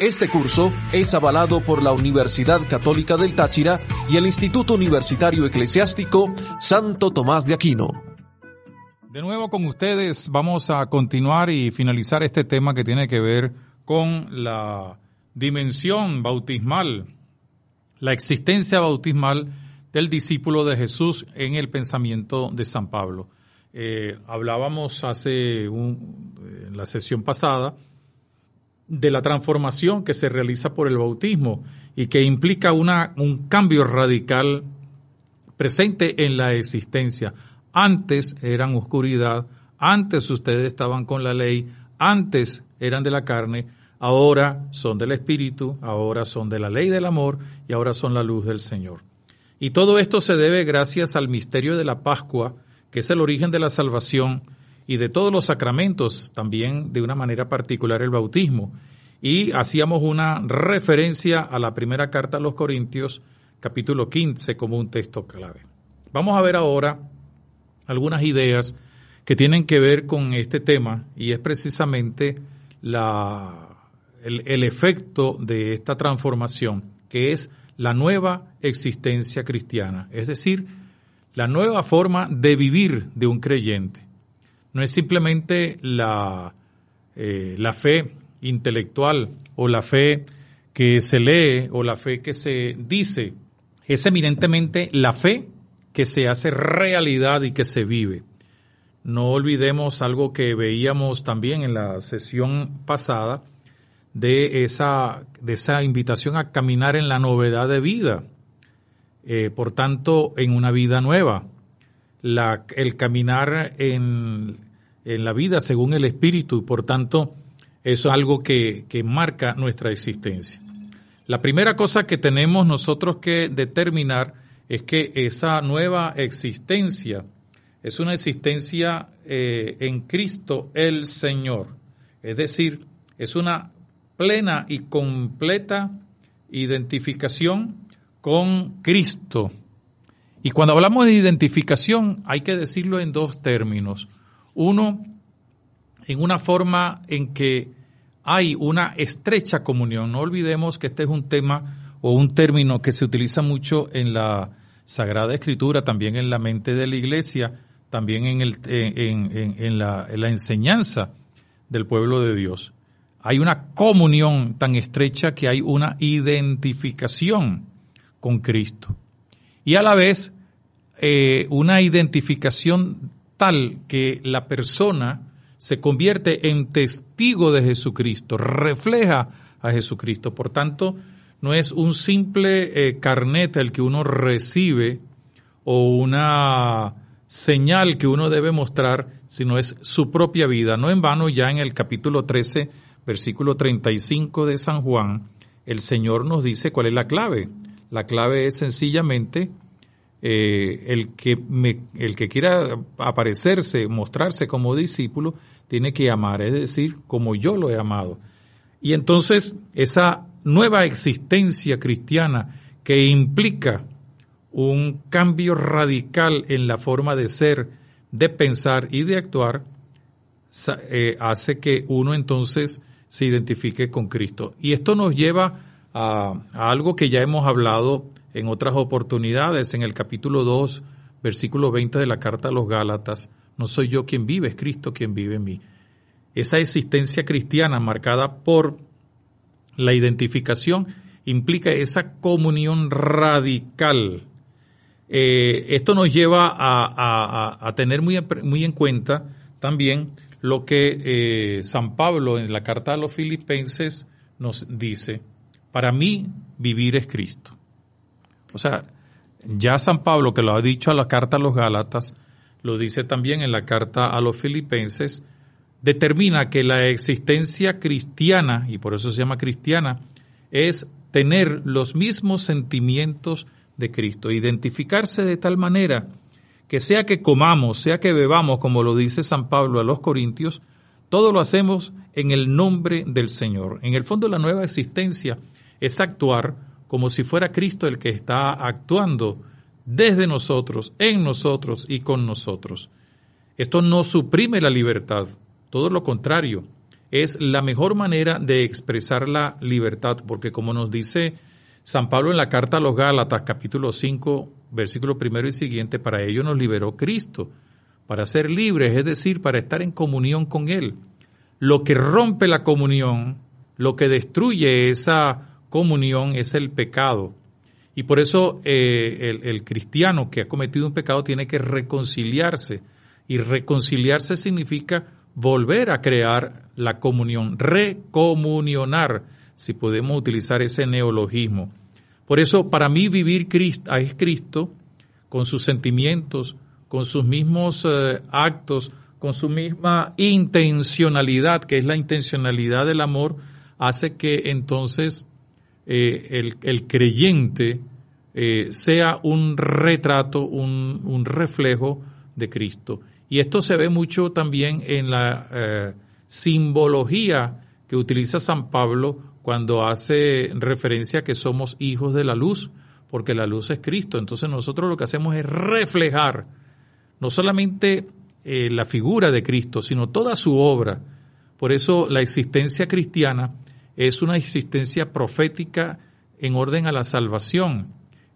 este curso es avalado por la Universidad Católica del Táchira y el Instituto Universitario Eclesiástico Santo Tomás de Aquino. De nuevo con ustedes vamos a continuar y finalizar este tema que tiene que ver con la dimensión bautismal, la existencia bautismal del discípulo de Jesús en el pensamiento de San Pablo. Eh, hablábamos hace en eh, la sesión pasada de la transformación que se realiza por el bautismo y que implica una, un cambio radical presente en la existencia. Antes eran oscuridad, antes ustedes estaban con la ley, antes eran de la carne, ahora son del Espíritu, ahora son de la ley del amor y ahora son la luz del Señor. Y todo esto se debe gracias al misterio de la Pascua, que es el origen de la salvación, y de todos los sacramentos, también de una manera particular el bautismo. Y hacíamos una referencia a la primera carta a los Corintios, capítulo 15, como un texto clave. Vamos a ver ahora algunas ideas que tienen que ver con este tema y es precisamente la, el efecto de esta transformación, que es la nueva existencia cristiana, es decir, la nueva forma de vivir de un creyente. No es simplemente la, eh, la fe intelectual o la fe que se lee o la fe que se dice, es eminentemente la fe que se hace realidad y que se vive. No olvidemos algo que veíamos también en la sesión pasada de esa, de esa invitación a caminar en la novedad de vida, eh, por tanto, en una vida nueva. el caminar en, en la vida según el Espíritu y por tanto eso es algo que, marca nuestra existencia. La primera cosa que tenemos nosotros que determinar es que esa nueva existencia es una existencia eh, en Cristo el Señor. Es decir, es una plena y completa identificación con Cristo. Y cuando hablamos de identificación hay que decirlo en dos términos. Uno, en una forma en que hay una estrecha comunión. No olvidemos que este es un tema o un término que se utiliza mucho en la Sagrada Escritura, también en la mente de la Iglesia, también en, el, en, la, enseñanza del pueblo de Dios. Hay una comunión tan estrecha que hay una identificación con Cristo. Y a la vez, eh, una identificación tal que la persona se convierte en testigo de Jesucristo, refleja a Jesucristo. Por tanto, no es un simple eh, carnet el que uno recibe o una señal que uno debe mostrar, sino es su propia vida. No en vano, ya en el capítulo 13, versículo 35 de San Juan, el Señor nos dice cuál es la clave. La clave es sencillamente eh, el, que el que quiera aparecerse, mostrarse como discípulo, tiene que amar, es decir, como yo lo he amado. Y entonces esa nueva existencia cristiana que implica un cambio radical en la forma de ser, de pensar y de actuar, eh, hace que uno entonces se identifique con Cristo. Y esto nos lleva a, a algo que ya hemos hablado en otras oportunidades, en el capítulo 2, versículo 20 de la carta a los Gálatas, no soy yo quien vive, es Cristo quien vive en mí. Esa existencia cristiana marcada por la identificación implica esa comunión radical. Eh, esto nos lleva a, tener muy, en cuenta también lo que eh, San Pablo en la carta a los filipenses nos dice, para mí vivir es Cristo o sea, ya San Pablo, que lo ha dicho a la carta a los Gálatas, lo dice también en la carta a los Filipenses, determina que la existencia cristiana, y por eso se llama cristiana, es tener los mismos sentimientos de Cristo, identificarse de tal manera que sea que comamos, sea que bebamos, como lo dice San Pablo a los Corintios, todo lo hacemos en el nombre del Señor. En el fondo la nueva existencia es actuar como si fuera Cristo el que está actuando desde nosotros, en nosotros y con nosotros. Esto no suprime la libertad, todo lo contrario, es la mejor manera de expresar la libertad, porque como nos dice San Pablo en la carta a los Gálatas capítulo 5, versículo primero y siguiente, para ello nos liberó Cristo, para ser libres, es decir, para estar en comunión con Él. Lo que rompe la comunión, lo que destruye esa comunión es el pecado. Y por eso eh, el, cristiano que ha cometido un pecado tiene que reconciliarse. Y reconciliarse significa volver a crear la comunión, recomunionar, si podemos utilizar ese neologismo. Por eso, para mí vivir Cristo, es Cristo con sus sentimientos, con sus mismos eh, actos, con su misma intencionalidad, que es la intencionalidad del amor, hace que entonces eh, el, creyente eh, sea un retrato, un, reflejo de Cristo. Y esto se ve mucho también en la eh, simbología que utiliza San Pablo cuando hace referencia a que somos hijos de la luz, porque la luz es Cristo. Entonces nosotros lo que hacemos es reflejar no solamente la figura de Cristo, sino toda su obra. Por eso la existencia cristiana es una existencia profética en orden a la salvación,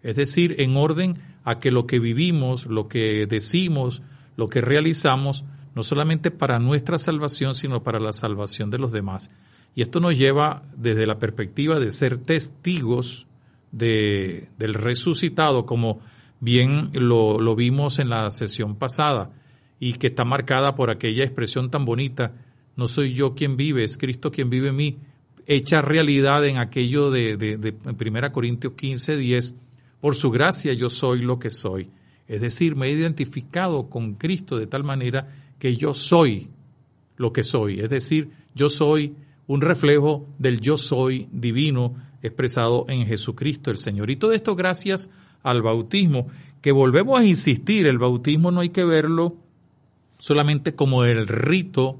es decir, en orden a que lo que vivimos, lo que decimos, lo que realizamos, no solamente para nuestra salvación, sino para la salvación de los demás. Y esto nos lleva desde la perspectiva de ser testigos del resucitado, como bien lo, lo vimos en la sesión pasada, y que está marcada por aquella expresión tan bonita, no soy yo quien vive, es Cristo quien vive en mí hecha realidad en aquello de, de, 1 Corintios 15, 10, por su gracia yo soy lo que soy. Es decir, me he identificado con Cristo de tal manera que yo soy lo que soy. Es decir, yo soy un reflejo del yo soy divino expresado en Jesucristo el Señor. Y todo esto gracias al bautismo, que volvemos a insistir, el bautismo no hay que verlo solamente como el rito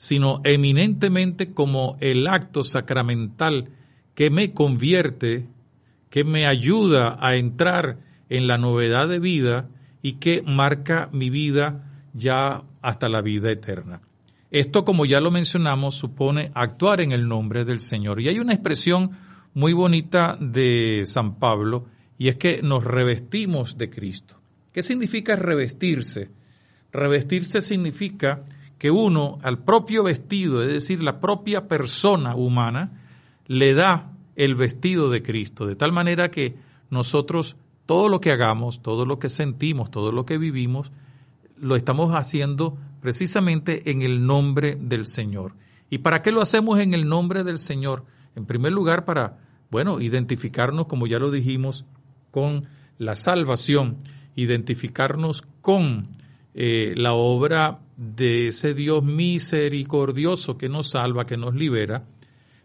sino eminentemente como el acto sacramental que me convierte, que me ayuda a entrar en la novedad de vida y que marca mi vida ya hasta la vida eterna. Esto, como ya lo mencionamos, supone actuar en el nombre del Señor. Y hay una expresión muy bonita de San Pablo, y es que nos revestimos de Cristo. ¿Qué significa revestirse? Revestirse significa que uno al propio vestido, es decir, la propia persona humana, le da el vestido de Cristo, de tal manera que nosotros todo lo que hagamos, todo lo que sentimos, todo lo que vivimos, lo estamos haciendo precisamente en el nombre del Señor. ¿Y para qué lo hacemos en el nombre del Señor? En primer lugar, para, bueno, identificarnos, como ya lo dijimos, con la salvación, identificarnos con eh, la obra de ese Dios misericordioso que nos salva, que nos libera,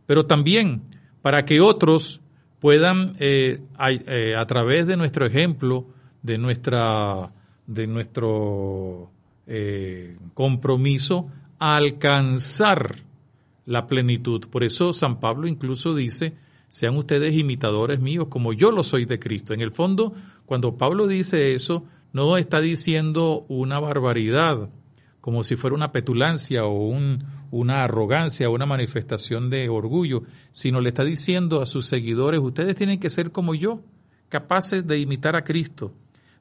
pero también para que otros puedan, eh, eh, a, través de nuestro ejemplo, de, nuestra, de nuestro eh, compromiso, alcanzar la plenitud. Por eso San Pablo incluso dice, sean ustedes imitadores míos como yo lo soy de Cristo. En el fondo, cuando Pablo dice eso, no está diciendo una barbaridad, como si fuera una petulancia o una arrogancia o una manifestación de orgullo, sino le está diciendo a sus seguidores, ustedes tienen que ser como yo, capaces de imitar a Cristo,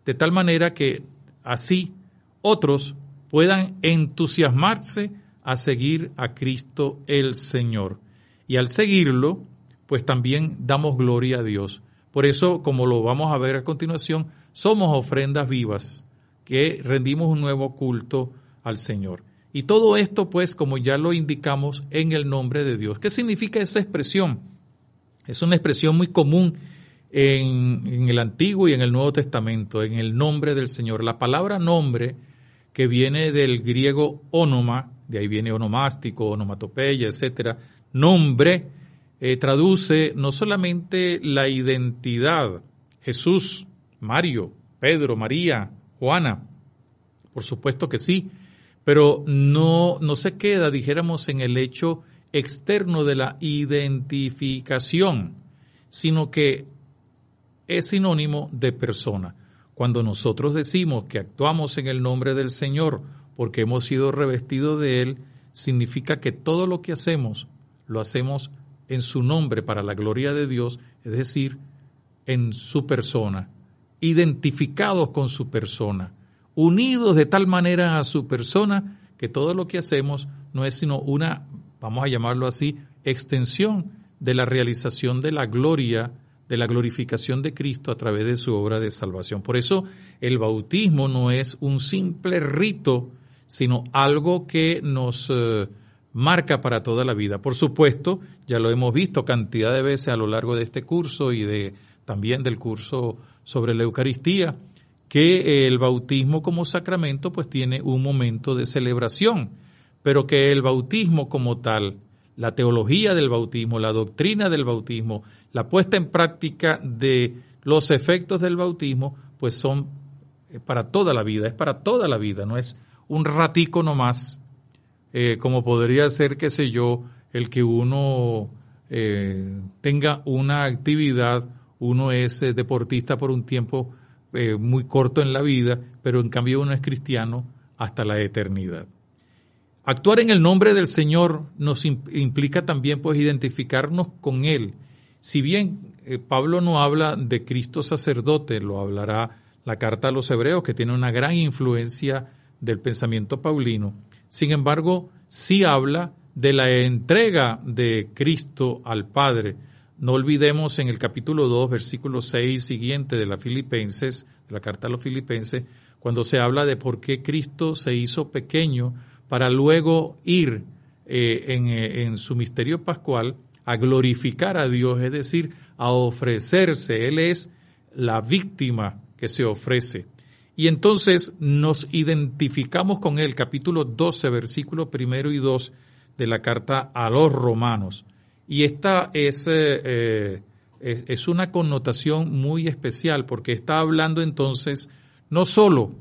de tal manera que así otros puedan entusiasmarse a seguir a Cristo el Señor. Y al seguirlo, pues también damos gloria a Dios. Por eso, como lo vamos a ver a continuación, somos ofrendas vivas que rendimos un nuevo culto al Señor. Y todo esto, pues, como ya lo indicamos, en el nombre de Dios. ¿Qué significa esa expresión? Es una expresión muy común en, el Antiguo y en el Nuevo Testamento, en el nombre del Señor. La palabra nombre, que viene del griego onoma, de ahí viene onomástico, onomatopeya, etc. nombre, eh, traduce no solamente la identidad, Jesús, Mario, Pedro, María, Juana, por supuesto que sí, pero no, se queda, dijéramos, en el hecho externo de la identificación, sino que es sinónimo de persona. Cuando nosotros decimos que actuamos en el nombre del Señor porque hemos sido revestidos de Él, significa que todo lo que hacemos lo hacemos en su nombre para la gloria de Dios, es decir, en su persona, identificados con su persona unidos de tal manera a su persona que todo lo que hacemos no es sino una, vamos a llamarlo así, extensión de la realización de la gloria, de la glorificación de Cristo a través de su obra de salvación. Por eso el bautismo no es un simple rito, sino algo que nos eh, marca para toda la vida. Por supuesto, ya lo hemos visto cantidad de veces a lo largo de este curso y de también del curso sobre la Eucaristía, que el bautismo como sacramento pues tiene un momento de celebración, pero que el bautismo como tal, la teología del bautismo, la doctrina del bautismo, la puesta en práctica de los efectos del bautismo, pues son eh, para toda la vida, es para toda la vida, no es un ratico nomás, eh, como podría ser, qué sé yo, el que uno eh, tenga una actividad, uno es deportista por un tiempo eh, muy corto en la vida, pero en cambio uno es cristiano hasta la eternidad. Actuar en el nombre del Señor nos implica también pues identificarnos con Él. Si bien eh, Pablo no habla de Cristo sacerdote, lo hablará la carta a los hebreos, que tiene una gran influencia del pensamiento paulino. Sin embargo, sí habla de la entrega de Cristo al Padre, no olvidemos en el capítulo 2, versículo 6 siguiente de la Filipenses, de la carta a los Filipenses, cuando se habla de por qué Cristo se hizo pequeño para luego ir eh, eh, en, su misterio pascual a glorificar a Dios, es decir, a ofrecerse. Él es la víctima que se ofrece. Y entonces nos identificamos con él, capítulo 12, versículo primero y 2 de la carta a los romanos. Y esta eh, eh, es, una connotación muy especial porque está hablando entonces no sólo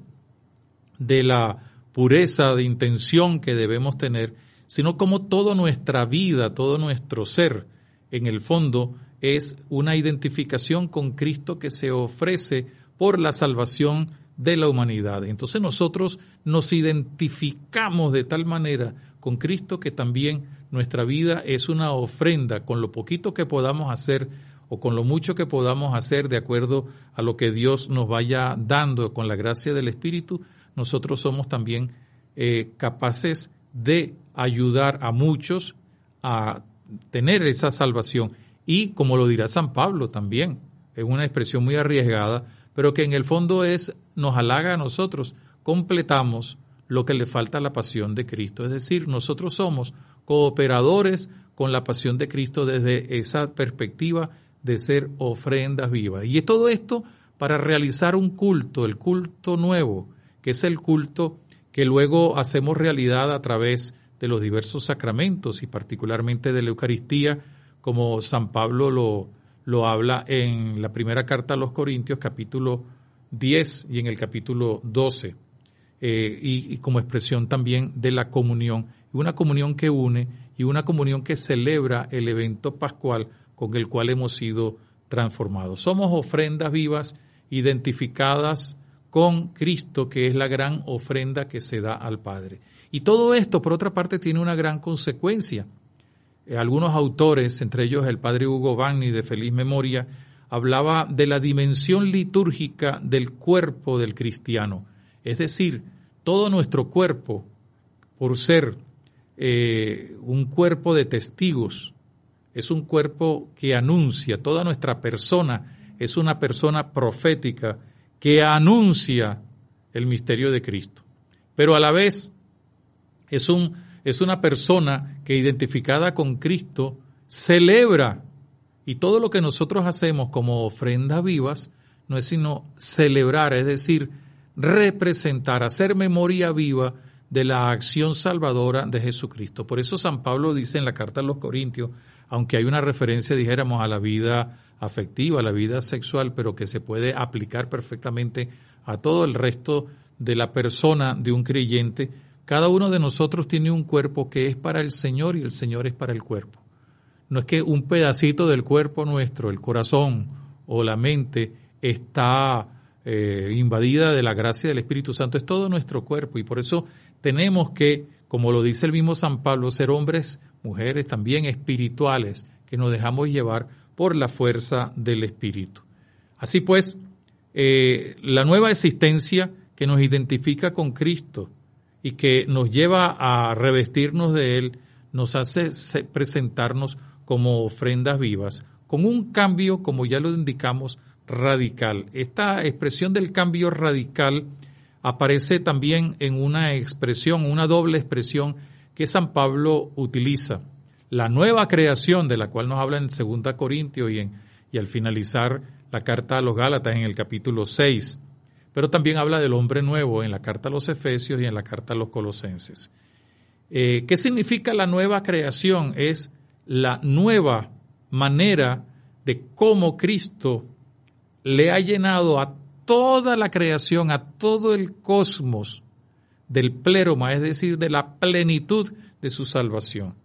de la pureza de intención que debemos tener, sino como toda nuestra vida, todo nuestro ser, en el fondo, es una identificación con Cristo que se ofrece por la salvación de la humanidad. Entonces nosotros nos identificamos de tal manera con Cristo que también nuestra vida es una ofrenda con lo poquito que podamos hacer o con lo mucho que podamos hacer de acuerdo a lo que Dios nos vaya dando con la gracia del Espíritu, nosotros somos también eh, capaces de ayudar a muchos a tener esa salvación. Y como lo dirá San Pablo también, es una expresión muy arriesgada, pero que en el fondo es, nos halaga a nosotros, completamos lo que le falta a la pasión de Cristo. Es decir, nosotros somos cooperadores con la pasión de Cristo desde esa perspectiva de ser ofrendas vivas. Y es todo esto para realizar un culto, el culto nuevo, que es el culto que luego hacemos realidad a través de los diversos sacramentos y particularmente de la Eucaristía, como San Pablo lo, lo habla en la primera carta a los Corintios, capítulo 10 y en el capítulo 12, eh, y, y como expresión también de la comunión una comunión que une y una comunión que celebra el evento pascual con el cual hemos sido transformados. Somos ofrendas vivas identificadas con Cristo, que es la gran ofrenda que se da al Padre. Y todo esto, por otra parte, tiene una gran consecuencia. Eh, algunos autores, entre ellos el padre Hugo Bagni de feliz memoria, hablaba de la dimensión litúrgica del cuerpo del cristiano. Es decir, todo nuestro cuerpo, por ser eh, un cuerpo de testigos, es un cuerpo que anuncia, toda nuestra persona es una persona profética que anuncia el misterio de Cristo. Pero a la vez es, un, es una persona que identificada con Cristo celebra y todo lo que nosotros hacemos como ofrendas vivas no es sino celebrar, es decir, representar, hacer memoria viva de la acción salvadora de Jesucristo. Por eso San Pablo dice en la carta a los Corintios, aunque hay una referencia, dijéramos, a la vida afectiva, a la vida sexual, pero que se puede aplicar perfectamente a todo el resto de la persona de un creyente, cada uno de nosotros tiene un cuerpo que es para el Señor y el Señor es para el cuerpo. No es que un pedacito del cuerpo nuestro, el corazón o la mente, está eh, invadida de la gracia del Espíritu Santo, es todo nuestro cuerpo y por eso tenemos que, como lo dice el mismo San Pablo, ser hombres, mujeres también espirituales, que nos dejamos llevar por la fuerza del Espíritu. Así pues, eh, la nueva existencia que nos identifica con Cristo y que nos lleva a revestirnos de Él, nos hace presentarnos como ofrendas vivas, con un cambio, como ya lo indicamos, radical. Esta expresión del cambio radical aparece también en una expresión, una doble expresión que San Pablo utiliza. La nueva creación, de la cual nos habla en 2 Corintios y, al finalizar la carta a los Gálatas en el capítulo 6, pero también habla del hombre nuevo en la carta a los Efesios y en la carta a los Colosenses. Eh, ¿Qué significa la nueva creación? Es la nueva manera de cómo Cristo le ha llenado a toda la creación, a todo el cosmos del pleroma, es decir, de la plenitud de su salvación.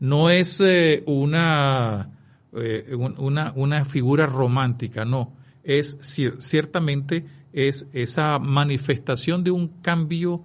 No es eh, una, eh, una, una, figura romántica, no. Es ciertamente es esa manifestación de un cambio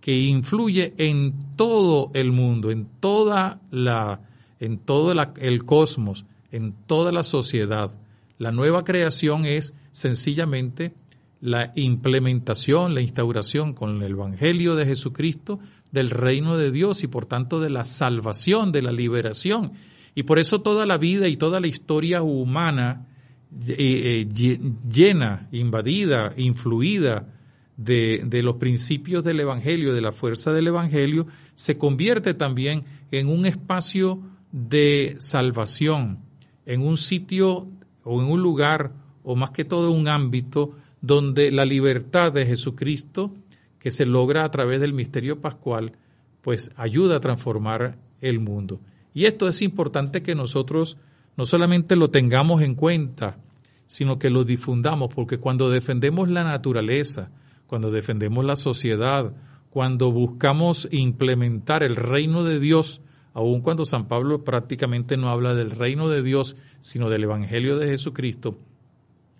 que influye en todo el mundo, en toda la, en todo el cosmos, en toda la sociedad. La nueva creación es sencillamente la implementación, la instauración con el Evangelio de Jesucristo del reino de Dios y por tanto de la salvación, de la liberación. Y por eso toda la vida y toda la historia humana eh, eh, llena, invadida, influida de, de los principios del Evangelio, de la fuerza del Evangelio, se convierte también en un espacio de salvación, en un sitio o en un lugar o más que todo un ámbito donde la libertad de Jesucristo, que se logra a través del misterio pascual, pues ayuda a transformar el mundo. Y esto es importante que nosotros no solamente lo tengamos en cuenta, sino que lo difundamos, porque cuando defendemos la naturaleza, cuando defendemos la sociedad, cuando buscamos implementar el reino de Dios, aun cuando San Pablo prácticamente no habla del reino de Dios, sino del Evangelio de Jesucristo,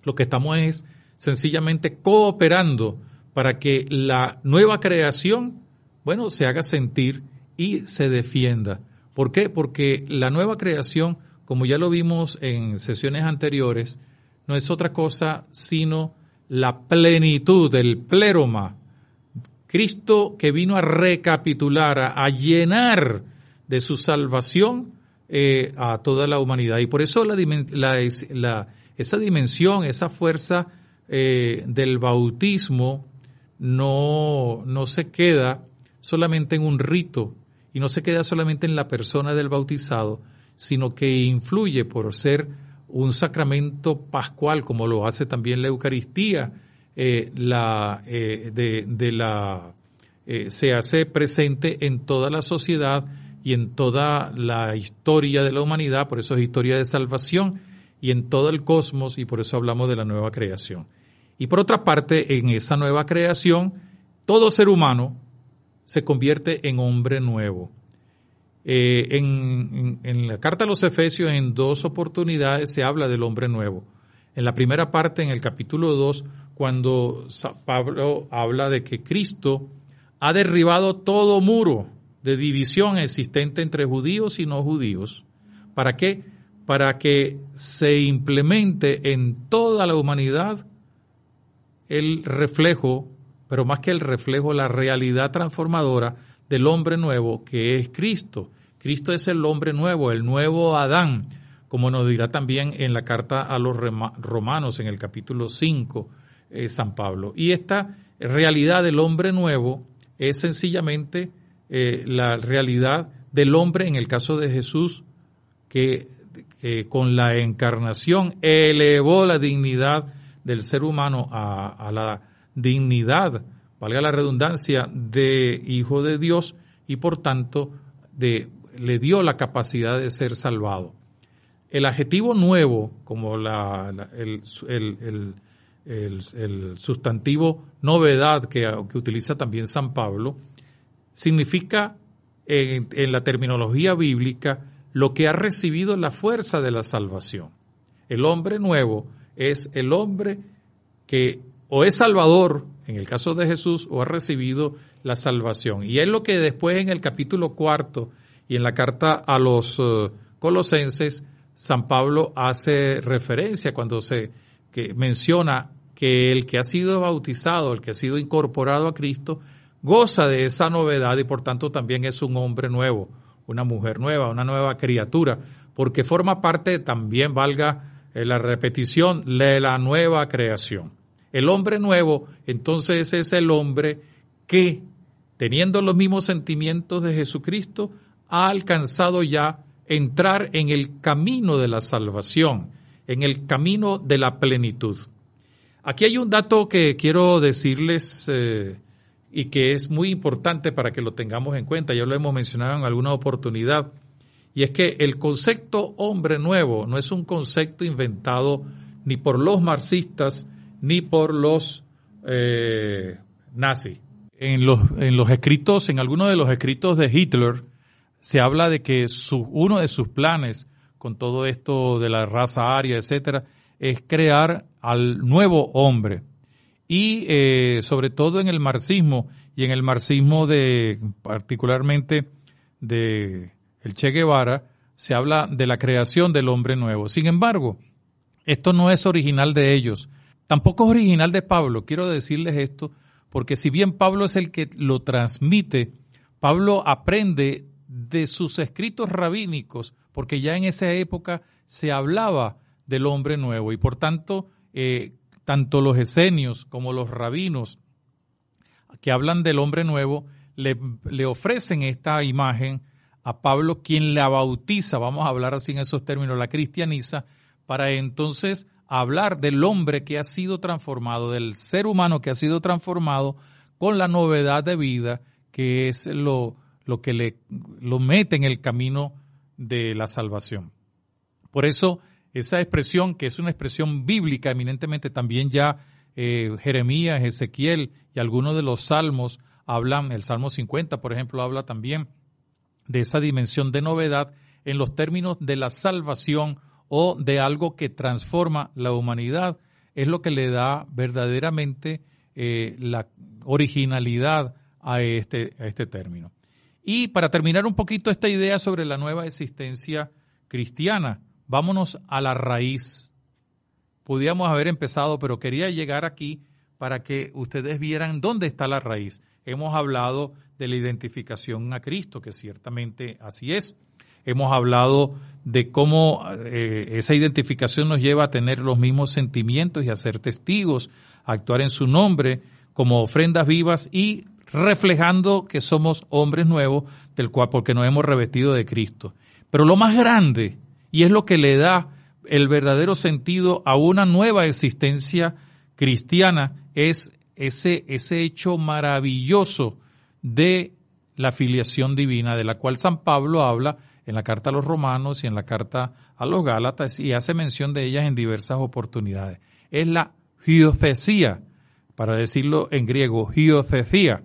lo que estamos es sencillamente cooperando para que la nueva creación, bueno, se haga sentir y se defienda. ¿Por qué? Porque la nueva creación, como ya lo vimos en sesiones anteriores, no es otra cosa sino la plenitud, el pleroma. Cristo que vino a recapitular, a, llenar de su salvación eh, a toda la humanidad. Y por eso la, la, la esa dimensión, esa fuerza eh, del bautismo no, se queda solamente en un rito y no se queda solamente en la persona del bautizado, sino que influye por ser un sacramento pascual, como lo hace también la Eucaristía, eh, la, eh, de, la, se hace presente en toda la sociedad y en toda la historia de la humanidad, por eso es historia de salvación, y en todo el cosmos, y por eso hablamos de la nueva creación. Y por otra parte, en esa nueva creación, todo ser humano se convierte en hombre nuevo. Eh, en, en, la carta a los Efesios, en dos oportunidades, se habla del hombre nuevo. En la primera parte, en el capítulo 2, cuando Pablo habla de que Cristo ha derribado todo muro de división existente entre judíos y no judíos. ¿Para qué? para que se implemente en toda la humanidad el reflejo, pero más que el reflejo, la realidad transformadora del hombre nuevo que es Cristo. Cristo es el hombre nuevo, el nuevo Adán, como nos dirá también en la carta a los romanos en el capítulo 5 eh, San Pablo. Y esta realidad del hombre nuevo es sencillamente eh, la realidad del hombre, en el caso de Jesús, que que eh, con la encarnación elevó la dignidad del ser humano a, la dignidad, valga la redundancia, de hijo de Dios y por tanto le dio la capacidad de ser salvado. El adjetivo nuevo, como el, sustantivo novedad que, utiliza también San Pablo, significa en la terminología bíblica lo que ha recibido la fuerza de la salvación. El hombre nuevo es el hombre que o es salvador, en el caso de Jesús, o ha recibido la salvación. Y es lo que después en el capítulo cuarto y en la carta a los eh, colosenses, San Pablo hace referencia cuando se menciona que el que ha sido bautizado, el que ha sido incorporado a Cristo, goza de esa novedad y por tanto también es un hombre nuevo, una mujer nueva, una nueva criatura, porque forma parte, también valga eh, la repetición, de la nueva creación. El hombre nuevo, entonces, es el hombre que, teniendo los mismos sentimientos de Jesucristo, ha alcanzado ya entrar en el camino de la salvación, en el camino de la plenitud. Aquí hay un dato que quiero decirles eh, y que es muy importante para que lo tengamos en cuenta, ya lo hemos mencionado en alguna oportunidad, y es que el concepto hombre nuevo no es un concepto inventado ni por los marxistas ni por los eh, nazis. En los, en los escritos, en algunos de los escritos de Hitler, se habla de que su, uno de sus planes con todo esto de la raza aria, etcétera, es crear al nuevo hombre y eh, sobre todo en el marxismo y en el marxismo de particularmente de el Che Guevara se habla de la creación del hombre nuevo. Sin embargo, esto no es original de ellos, tampoco es original de Pablo. Quiero decirles esto porque si bien Pablo es el que lo transmite, Pablo aprende de sus escritos rabínicos, porque ya en esa época se hablaba del hombre nuevo y por tanto eh, tanto los esenios como los rabinos que hablan del hombre nuevo, le, ofrecen esta imagen a Pablo, quien la bautiza, vamos a hablar así en esos términos, la cristianiza, para entonces hablar del hombre que ha sido transformado, del ser humano que ha sido transformado con la novedad de vida, que es lo, lo que le, lo mete en el camino de la salvación. Por eso esa expresión, que es una expresión bíblica eminentemente, también ya eh, Jeremías, Ezequiel y algunos de los salmos hablan, el Salmo 50, por ejemplo, habla también de esa dimensión de novedad en los términos de la salvación o de algo que transforma la humanidad, es lo que le da verdaderamente eh, la originalidad a este, a este término. Y para terminar un poquito esta idea sobre la nueva existencia cristiana, vámonos a la raíz. Podíamos haber empezado, pero quería llegar aquí para que ustedes vieran dónde está la raíz. Hemos hablado de la identificación a Cristo, que ciertamente así es. Hemos hablado de cómo eh, esa identificación nos lleva a tener los mismos sentimientos y a ser testigos, a actuar en su nombre como ofrendas vivas y reflejando que somos hombres nuevos, del porque nos hemos revestido de Cristo. Pero lo más grande y es lo que le da el verdadero sentido a una nueva existencia cristiana, es ese, hecho maravilloso de la filiación divina, de la cual San Pablo habla en la carta a los romanos y en la carta a los gálatas y hace mención de ellas en diversas oportunidades. Es la giocesía, para decirlo en griego, geocesía,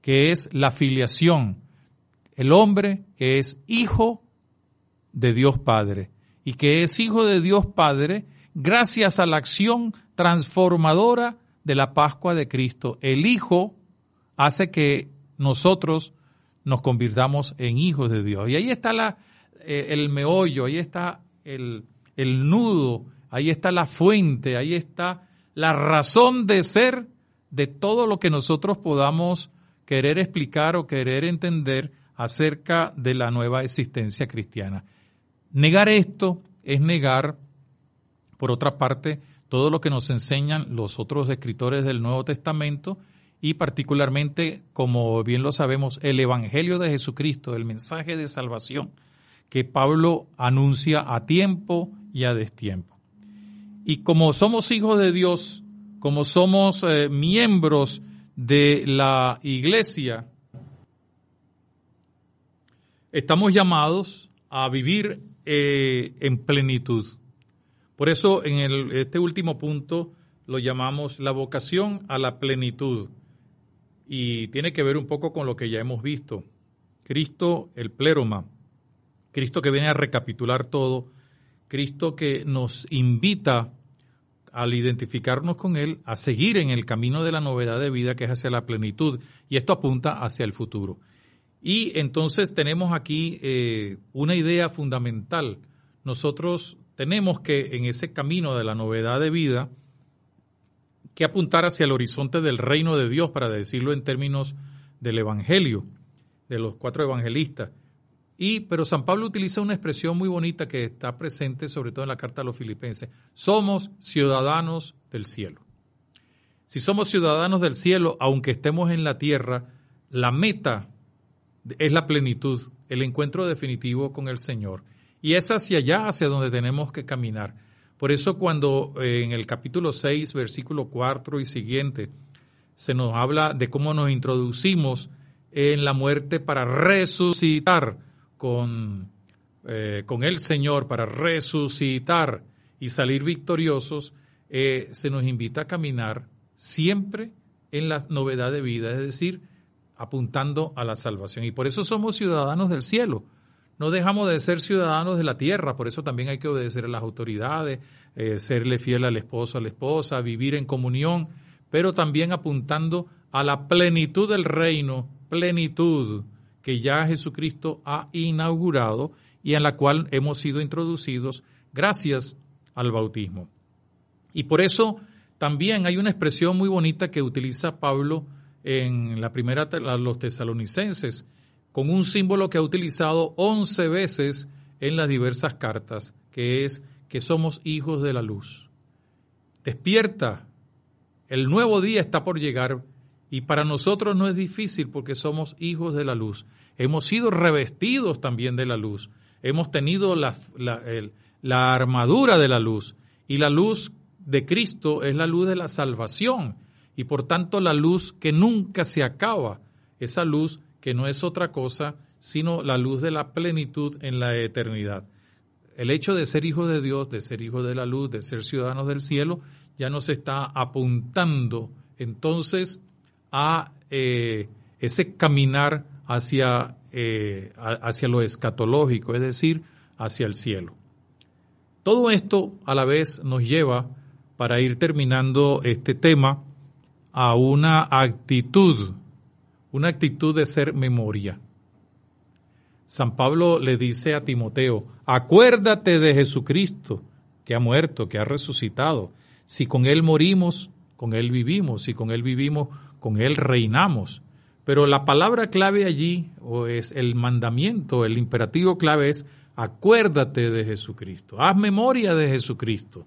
que es la filiación, el hombre que es hijo de Dios Padre y que es hijo de Dios Padre gracias a la acción transformadora de la Pascua de Cristo. El Hijo hace que nosotros nos convirtamos en hijos de Dios. Y ahí está la, eh, el meollo, ahí está el nudo, ahí está la fuente, ahí está la razón de ser de todo lo que nosotros podamos querer explicar o querer entender acerca de la nueva existencia cristiana. Negar esto es negar, por otra parte, todo lo que nos enseñan los otros escritores del Nuevo Testamento y particularmente, como bien lo sabemos, el Evangelio de Jesucristo, el mensaje de salvación que Pablo anuncia a tiempo y a destiempo. Y como somos hijos de Dios, como somos eh, miembros de la iglesia, estamos llamados a vivir eh, en plenitud. Por eso en este último punto lo llamamos la vocación a la plenitud y tiene que ver un poco con lo que ya hemos visto. Cristo el pléroma, Cristo que viene a recapitular todo, Cristo que nos invita al identificarnos con Él a seguir en el camino de la novedad de vida que es hacia la plenitud y esto apunta hacia el futuro. Y entonces tenemos aquí eh, una idea fundamental. Nosotros tenemos que en ese camino de la novedad de vida, que apuntar hacia el horizonte del reino de Dios, para decirlo en términos del Evangelio, de los cuatro evangelistas. Y, pero San Pablo utiliza una expresión muy bonita que está presente sobre todo en la carta a los filipenses. Somos ciudadanos del cielo. Si somos ciudadanos del cielo, aunque estemos en la tierra, la meta es la plenitud, el encuentro definitivo con el Señor. Y es hacia allá, hacia donde tenemos que caminar. Por eso cuando eh, en el capítulo 6, versículo 4 y siguiente, se nos habla de cómo nos introducimos en la muerte para resucitar con, eh, con el Señor, para resucitar y salir victoriosos, eh, se nos invita a caminar siempre en la novedad de vida, es decir, apuntando a la salvación. Y por eso somos ciudadanos del cielo. No dejamos de ser ciudadanos de la tierra, por eso también hay que obedecer a las autoridades, eh, serle fiel al esposo, a la esposa, vivir en comunión, pero también apuntando a la plenitud del reino, plenitud que ya Jesucristo ha inaugurado y en la cual hemos sido introducidos gracias al bautismo. Y por eso también hay una expresión muy bonita que utiliza Pablo en la primera los tesalonicenses, con un símbolo que ha utilizado once veces en las diversas cartas, que es que somos hijos de la luz. Despierta, el nuevo día está por llegar y para nosotros no es difícil porque somos hijos de la luz. Hemos sido revestidos también de la luz, hemos tenido la, la armadura de la luz y la luz de Cristo es la luz de la salvación y por tanto la luz que nunca se acaba, esa luz que no es otra cosa sino la luz de la plenitud en la eternidad. El hecho de ser hijos de Dios, de ser hijos de la luz, de ser ciudadanos del cielo, ya nos está apuntando entonces a eh, ese caminar hacia, eh, hacia lo escatológico, es decir, hacia el cielo. Todo esto a la vez nos lleva, para ir terminando este tema, a una actitud, una actitud de ser memoria. San Pablo le dice a Timoteo, acuérdate de Jesucristo, que ha muerto, que ha resucitado. Si con Él morimos, con Él vivimos, si con Él vivimos, con Él reinamos. Pero la palabra clave allí, o es el mandamiento, el imperativo clave es, acuérdate de Jesucristo, haz memoria de Jesucristo.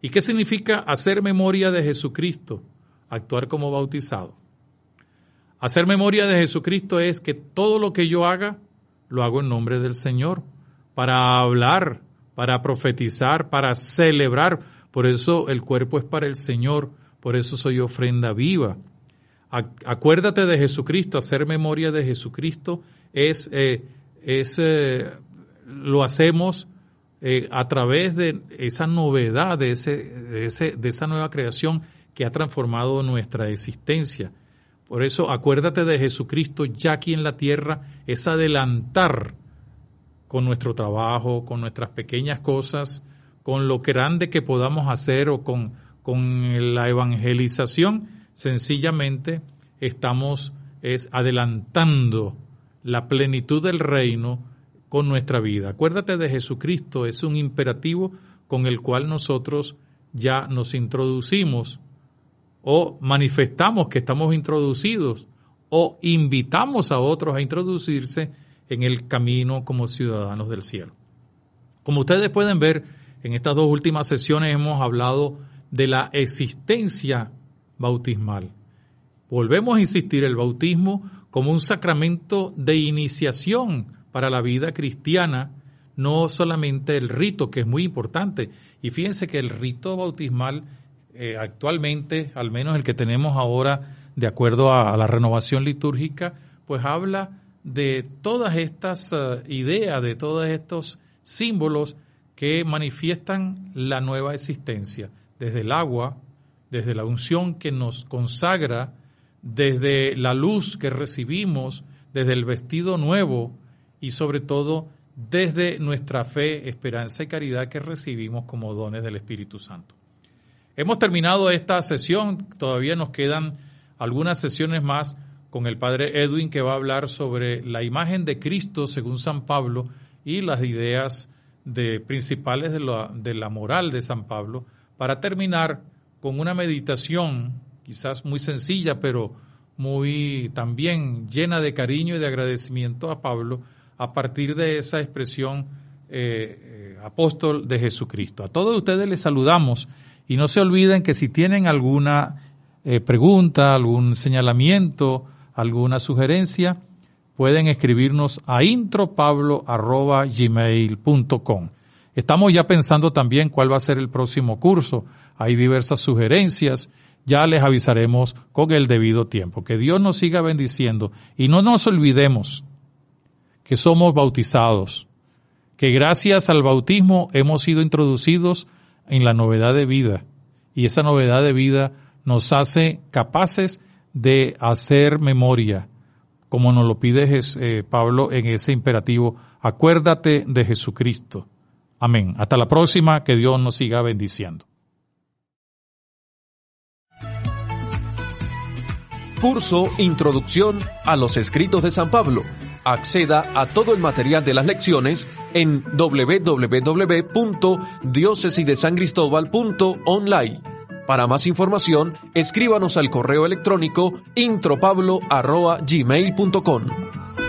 ¿Y qué significa hacer memoria de Jesucristo? actuar como bautizado. Hacer memoria de Jesucristo es que todo lo que yo haga, lo hago en nombre del Señor, para hablar, para profetizar, para celebrar. Por eso el cuerpo es para el Señor, por eso soy ofrenda viva. Acuérdate de Jesucristo, hacer memoria de Jesucristo es, eh, eh, lo hacemos eh, a través de esa novedad, de, ese, de, ese, de esa nueva creación que ha transformado nuestra existencia. Por eso acuérdate de Jesucristo ya aquí en la tierra, es adelantar con nuestro trabajo, con nuestras pequeñas cosas, con lo grande que podamos hacer o con, con la evangelización, sencillamente estamos es adelantando la plenitud del reino con nuestra vida. Acuérdate de Jesucristo, es un imperativo con el cual nosotros ya nos introducimos o manifestamos que estamos introducidos o invitamos a otros a introducirse en el camino como ciudadanos del cielo. Como ustedes pueden ver, en estas dos últimas sesiones hemos hablado de la existencia bautismal. Volvemos a insistir, el bautismo como un sacramento de iniciación para la vida cristiana, no solamente el rito, que es muy importante. Y fíjense que el rito bautismal eh, actualmente, al menos el que tenemos ahora, de acuerdo a, la renovación litúrgica, pues habla de todas estas eh, ideas, de todos estos símbolos que manifiestan la nueva existencia, desde el agua, desde la unción que nos consagra, desde la luz que recibimos, desde el vestido nuevo y sobre todo desde nuestra fe, esperanza y caridad que recibimos como dones del Espíritu Santo. Hemos terminado esta sesión, todavía nos quedan algunas sesiones más con el padre Edwin que va a hablar sobre la imagen de Cristo según San Pablo y las ideas de, principales de la, moral de San Pablo, para terminar con una meditación quizás muy sencilla, pero muy también llena de cariño y de agradecimiento a Pablo a partir de esa expresión eh, eh, apóstol de Jesucristo. A todos ustedes les saludamos y no se olviden que si tienen alguna eh, pregunta, algún señalamiento, alguna sugerencia, pueden escribirnos a intropablo.gmail.com. Estamos ya pensando también cuál va a ser el próximo curso. Hay diversas sugerencias. Ya les avisaremos con el debido tiempo. Que Dios nos siga bendiciendo. Y no nos olvidemos que somos bautizados, que gracias al bautismo hemos sido introducidos en la novedad de vida. Y esa novedad de vida nos hace capaces de hacer memoria, como nos lo pide eh, Pablo en ese imperativo, acuérdate de Jesucristo. Amén. Hasta la próxima, que Dios nos siga bendiciendo. Curso Introducción a los Escritos de San Pablo Acceda a todo el material de las lecciones en www.diocesidesangristobal.online. Para más información, escríbanos al correo electrónico intropablo.gmail.com.